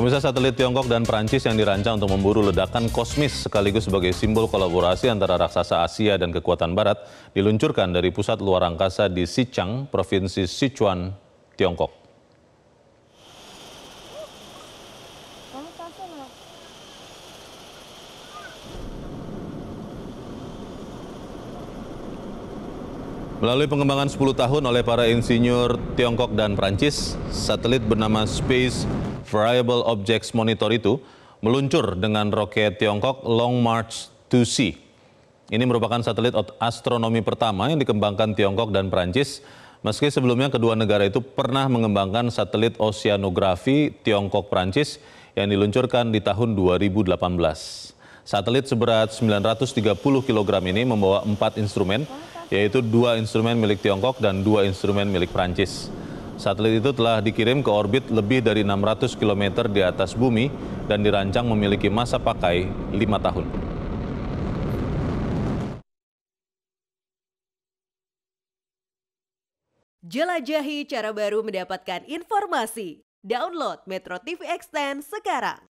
Pemirsa satelit Tiongkok dan Perancis yang dirancang untuk memburu ledakan kosmis sekaligus sebagai simbol kolaborasi antara raksasa Asia dan kekuatan Barat diluncurkan dari pusat luar angkasa di Sichang, Provinsi Sichuan, Tiongkok. Melalui pengembangan 10 tahun oleh para insinyur Tiongkok dan Prancis, satelit bernama Space Variable Objects Monitor itu meluncur dengan roket Tiongkok Long March 2C. Ini merupakan satelit astronomi pertama yang dikembangkan Tiongkok dan Perancis, meski sebelumnya kedua negara itu pernah mengembangkan satelit oceanografi Tiongkok-Perancis yang diluncurkan di tahun 2018. Satelit seberat 930 kg ini membawa empat instrumen, yaitu dua instrumen milik Tiongkok dan dua instrumen milik Perancis. Satelit itu telah dikirim ke orbit lebih dari 600 km di atas bumi dan dirancang memiliki masa pakai 5 tahun. Jelajahi cara baru mendapatkan informasi. Download Metro TV Extend sekarang.